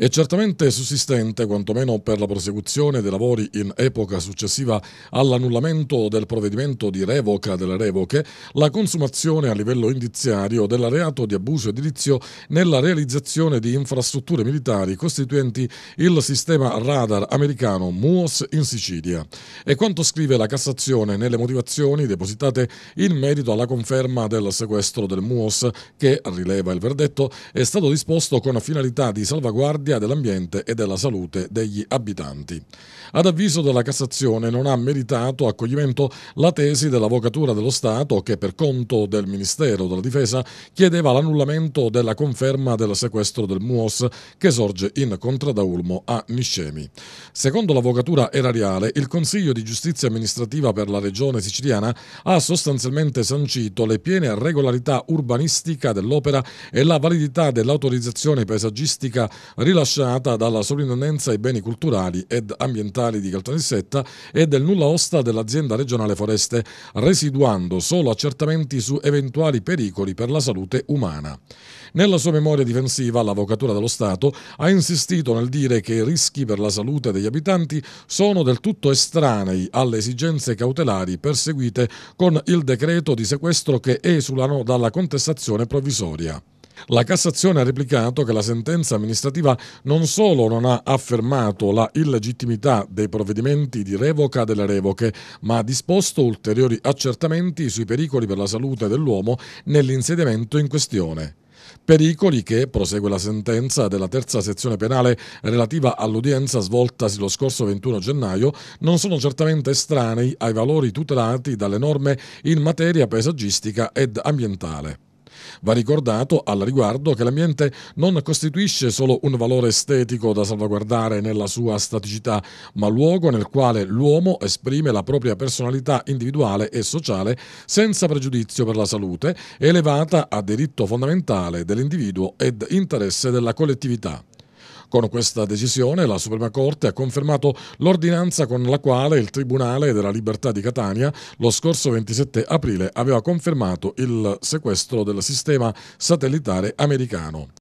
È certamente sussistente, quantomeno per la prosecuzione dei lavori in epoca successiva all'annullamento del provvedimento di revoca delle revoche, la consumazione a livello indiziario del reato di abuso edilizio nella realizzazione di infrastrutture militari costituenti il sistema radar americano MUOS in Sicilia. E quanto scrive la Cassazione nelle motivazioni depositate in merito alla conferma del sequestro del MUOS che, rileva il verdetto, è stato disposto con finalità di salvaguardia tutela dell'ambiente e della salute degli abitanti. Ad avviso della Cassazione non ha meritato accoglimento la tesi dell'Avvocatura dello Stato che per conto del Ministero della Difesa chiedeva l'annullamento della conferma del sequestro del MUOS che sorge in Contradaulmo a Niscemi. Secondo l'Avvocatura erariale, il Consiglio di Giustizia Amministrativa per la Regione Siciliana ha sostanzialmente sancito le piene regolarità urbanistica dell'opera e la validità dell'autorizzazione paesaggistica rilasciata rilasciata dalla Sovrintendenza ai beni culturali ed ambientali di Caltanissetta e del nulla osta dell'azienda regionale Foreste, residuando solo accertamenti su eventuali pericoli per la salute umana. Nella sua memoria difensiva, l'Avvocatura dello Stato ha insistito nel dire che i rischi per la salute degli abitanti sono del tutto estranei alle esigenze cautelari perseguite con il decreto di sequestro che esulano dalla contestazione provvisoria. La Cassazione ha replicato che la sentenza amministrativa non solo non ha affermato la illegittimità dei provvedimenti di revoca delle revoche, ma ha disposto ulteriori accertamenti sui pericoli per la salute dell'uomo nell'insediamento in questione. Pericoli che, prosegue la sentenza della terza sezione penale relativa all'udienza svoltasi lo scorso 21 gennaio, non sono certamente estranei ai valori tutelati dalle norme in materia paesaggistica ed ambientale. Va ricordato al riguardo che l'ambiente non costituisce solo un valore estetico da salvaguardare nella sua staticità, ma luogo nel quale l'uomo esprime la propria personalità individuale e sociale senza pregiudizio per la salute, elevata a diritto fondamentale dell'individuo ed interesse della collettività. Con questa decisione la Suprema Corte ha confermato l'ordinanza con la quale il Tribunale della Libertà di Catania lo scorso 27 aprile aveva confermato il sequestro del sistema satellitare americano.